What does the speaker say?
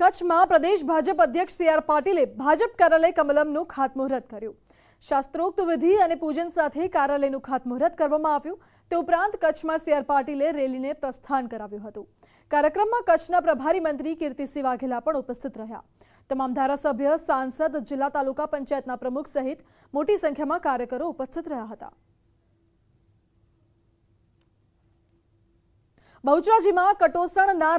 કચ્છમાં પ્રદેશ ભાજપ અધ્યક્ષ સી આર પાટીલે ભાજપ કાર્યાલય કમલમનું ખાતમુહૂર્ત કર્યું શાસ્ત્રોક્ત વિધિ અને પૂજન સાથે કાર્યાલયનું ખાતમુહૂર્ત કરવામાં આવ્યું તે ઉપરાંત કચ્છમાં સી આર પાટીલે રેલીને પ્રસ્થાન કરાવ્યું હતું કાર્યક્રમમાં કચ્છના પ્રભારી મંત્રી કીર્તિસિંહ વાઘેલા પણ ઉપસ્થિત રહ્યા તમામ ધારાસભ્ય સાંસદ જિલ્લા તાલુકા પંચાયતના પ્રમુખ સહિત મોટી સંખ્યામાં કાર્યકરો ઉપસ્થિત રહ્યા હતા બહુચરાજીમાં કટોસણના